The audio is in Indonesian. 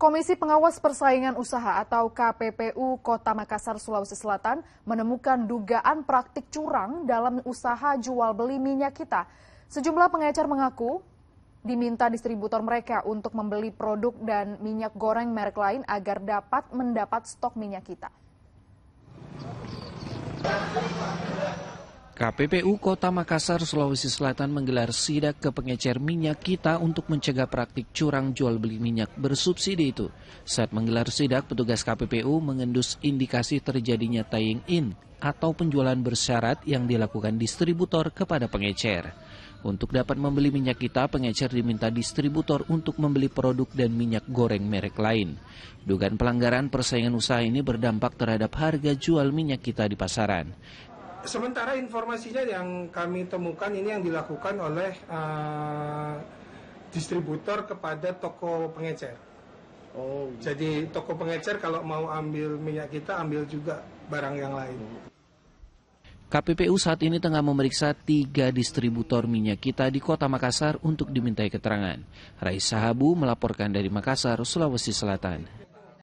Komisi Pengawas Persaingan Usaha atau KPPU Kota Makassar, Sulawesi Selatan menemukan dugaan praktik curang dalam usaha jual beli minyak kita. Sejumlah pengecer mengaku diminta distributor mereka untuk membeli produk dan minyak goreng merek lain agar dapat mendapat stok minyak kita. KPPU Kota Makassar, Sulawesi Selatan menggelar sidak ke pengecer minyak kita untuk mencegah praktik curang jual beli minyak bersubsidi itu. Saat menggelar sidak, petugas KPPU mengendus indikasi terjadinya tying in atau penjualan bersyarat yang dilakukan distributor kepada pengecer. Untuk dapat membeli minyak kita, pengecer diminta distributor untuk membeli produk dan minyak goreng merek lain. Dugaan pelanggaran persaingan usaha ini berdampak terhadap harga jual minyak kita di pasaran sementara informasinya yang kami temukan ini yang dilakukan oleh uh, distributor kepada toko pengecer. Oh. Gitu. Jadi toko pengecer kalau mau ambil minyak kita ambil juga barang yang lain. KPPU saat ini tengah memeriksa tiga distributor minyak kita di kota Makassar untuk dimintai keterangan. Raisa Habu melaporkan dari Makassar, Sulawesi Selatan.